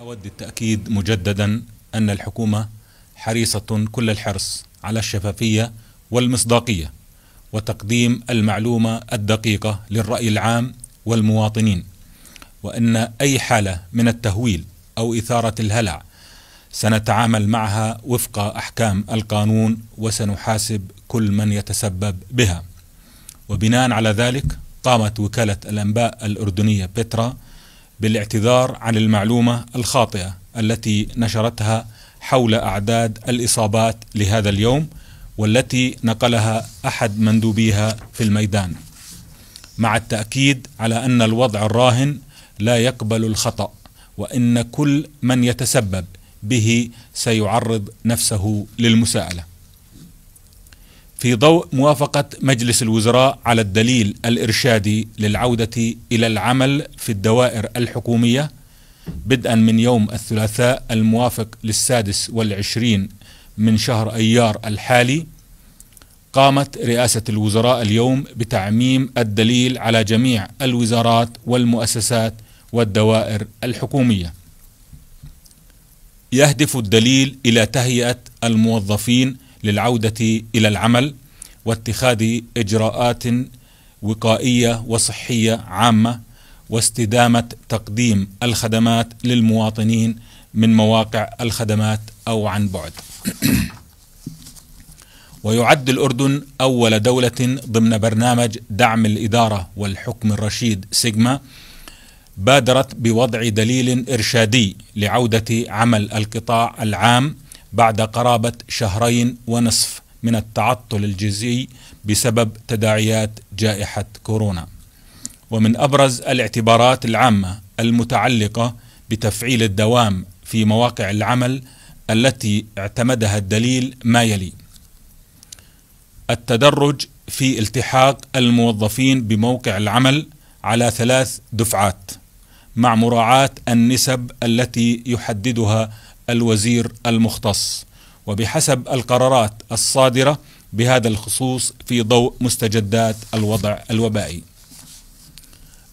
أود التأكيد مجددا أن الحكومة حريصة كل الحرص على الشفافية والمصداقية وتقديم المعلومة الدقيقة للرأي العام والمواطنين وأن أي حالة من التهويل أو إثارة الهلع سنتعامل معها وفق أحكام القانون وسنحاسب كل من يتسبب بها وبناء على ذلك قامت وكالة الأنباء الأردنية بترا بالاعتذار عن المعلومة الخاطئة التي نشرتها حول أعداد الإصابات لهذا اليوم والتي نقلها أحد مندوبيها في الميدان مع التأكيد على أن الوضع الراهن لا يقبل الخطأ وإن كل من يتسبب به سيعرض نفسه للمساءلة في ضوء موافقة مجلس الوزراء على الدليل الإرشادي للعودة إلى العمل في الدوائر الحكومية بدءا من يوم الثلاثاء الموافق للسادس والعشرين من شهر أيار الحالي قامت رئاسة الوزراء اليوم بتعميم الدليل على جميع الوزارات والمؤسسات والدوائر الحكومية يهدف الدليل إلى تهيئة الموظفين للعوده الى العمل واتخاذ اجراءات وقائيه وصحيه عامه واستدامه تقديم الخدمات للمواطنين من مواقع الخدمات او عن بعد. ويعد الأردن أول دولة ضمن برنامج دعم الإدارة والحكم الرشيد سيجما بادرت بوضع دليل إرشادي لعودة عمل القطاع العام بعد قرابة شهرين ونصف من التعطل الجزئي بسبب تداعيات جائحة كورونا. ومن أبرز الاعتبارات العامة المتعلقة بتفعيل الدوام في مواقع العمل التي اعتمدها الدليل ما يلي: التدرج في التحاق الموظفين بموقع العمل على ثلاث دفعات مع مراعاة النسب التي يحددها الوزير المختص وبحسب القرارات الصادره بهذا الخصوص في ضوء مستجدات الوضع الوبائي.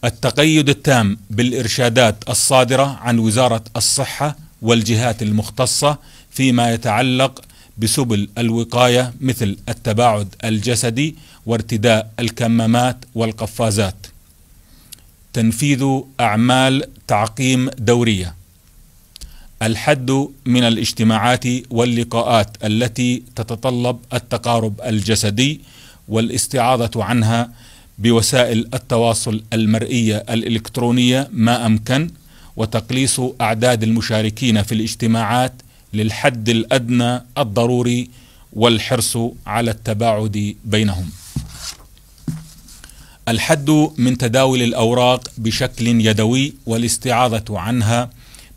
التقيد التام بالارشادات الصادره عن وزاره الصحه والجهات المختصه فيما يتعلق بسبل الوقايه مثل التباعد الجسدي وارتداء الكمامات والقفازات. تنفيذ اعمال تعقيم دوريه الحد من الاجتماعات واللقاءات التي تتطلب التقارب الجسدي والاستعاضه عنها بوسائل التواصل المرئيه الالكترونيه ما امكن وتقليص اعداد المشاركين في الاجتماعات للحد الادنى الضروري والحرص على التباعد بينهم. الحد من تداول الاوراق بشكل يدوي والاستعاضه عنها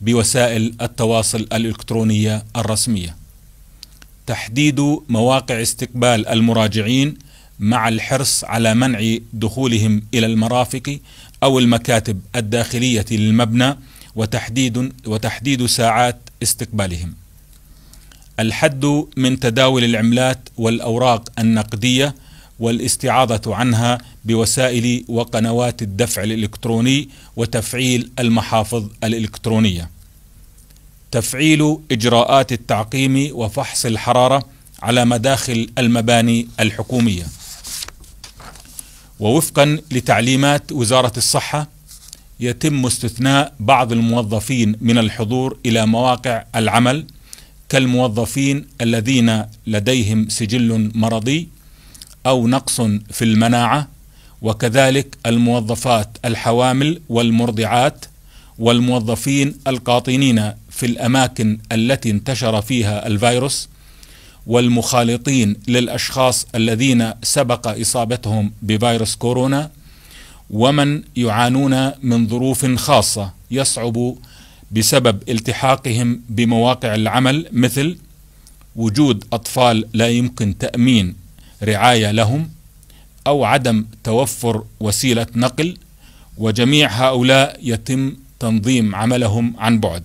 بوسائل التواصل الالكترونيه الرسميه. تحديد مواقع استقبال المراجعين مع الحرص على منع دخولهم الى المرافق او المكاتب الداخليه للمبنى وتحديد وتحديد ساعات استقبالهم. الحد من تداول العملات والاوراق النقديه والاستعاضه عنها بوسائل وقنوات الدفع الالكتروني وتفعيل المحافظ الالكترونيه. تفعيل إجراءات التعقيم وفحص الحرارة على مداخل المباني الحكومية ووفقا لتعليمات وزارة الصحة يتم استثناء بعض الموظفين من الحضور إلى مواقع العمل كالموظفين الذين لديهم سجل مرضي أو نقص في المناعة وكذلك الموظفات الحوامل والمرضعات والموظفين القاطنين في الاماكن التي انتشر فيها الفيروس والمخالطين للاشخاص الذين سبق اصابتهم بفيروس كورونا ومن يعانون من ظروف خاصه يصعب بسبب التحاقهم بمواقع العمل مثل وجود اطفال لا يمكن تامين رعايه لهم او عدم توفر وسيله نقل وجميع هؤلاء يتم تنظيم عملهم عن بعد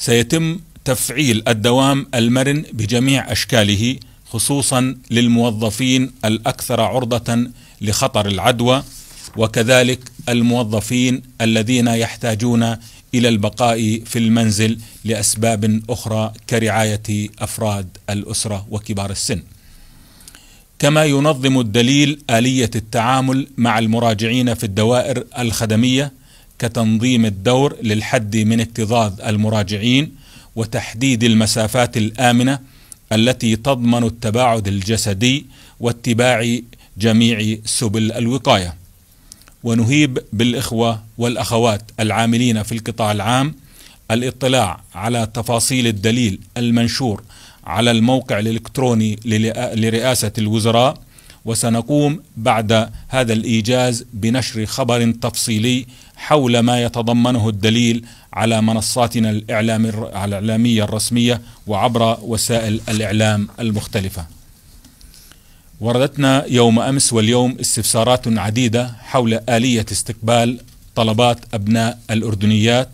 سيتم تفعيل الدوام المرن بجميع اشكاله خصوصا للموظفين الاكثر عرضه لخطر العدوى وكذلك الموظفين الذين يحتاجون الى البقاء في المنزل لاسباب اخرى كرعايه افراد الاسره وكبار السن. كما ينظم الدليل اليه التعامل مع المراجعين في الدوائر الخدميه كتنظيم الدور للحد من اكتظاظ المراجعين وتحديد المسافات الامنه التي تضمن التباعد الجسدي واتباع جميع سبل الوقايه. ونهيب بالاخوه والاخوات العاملين في القطاع العام الاطلاع على تفاصيل الدليل المنشور على الموقع الالكتروني لرئاسه الوزراء وسنقوم بعد هذا الإيجاز بنشر خبر تفصيلي حول ما يتضمنه الدليل على منصاتنا الإعلام الإعلامية الرسمية وعبر وسائل الإعلام المختلفة وردتنا يوم أمس واليوم استفسارات عديدة حول آلية استقبال طلبات أبناء الأردنيات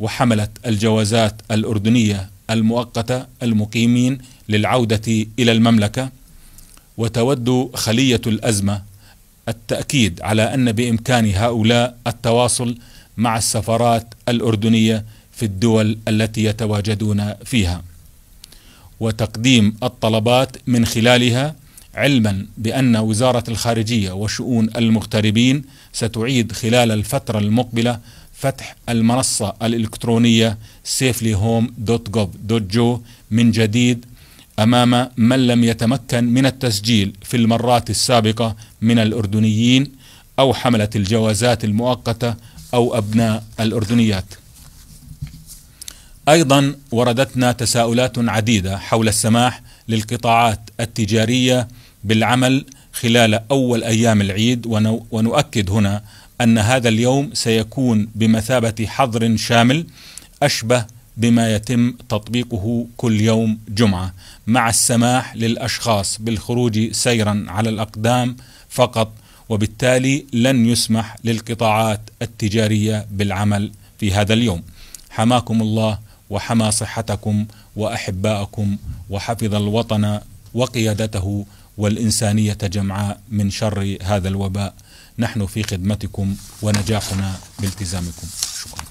وحملة الجوازات الأردنية المؤقتة المقيمين للعودة إلى المملكة وتود خلية الأزمة التأكيد على أن بإمكان هؤلاء التواصل مع السفارات الأردنية في الدول التي يتواجدون فيها وتقديم الطلبات من خلالها علما بأن وزارة الخارجية وشؤون المغتربين ستعيد خلال الفترة المقبلة فتح المنصة الإلكترونية safelyhome.gov.jo من جديد امام من لم يتمكن من التسجيل في المرات السابقه من الاردنيين او حمله الجوازات المؤقته او ابناء الاردنيات. ايضا وردتنا تساؤلات عديده حول السماح للقطاعات التجاريه بالعمل خلال اول ايام العيد ونؤكد هنا ان هذا اليوم سيكون بمثابه حظر شامل اشبه بما يتم تطبيقه كل يوم جمعه مع السماح للاشخاص بالخروج سيرا على الاقدام فقط وبالتالي لن يسمح للقطاعات التجاريه بالعمل في هذا اليوم. حماكم الله وحمى صحتكم واحباءكم وحفظ الوطن وقيادته والانسانيه جمعاء من شر هذا الوباء. نحن في خدمتكم ونجاحنا بالتزامكم. شكرا.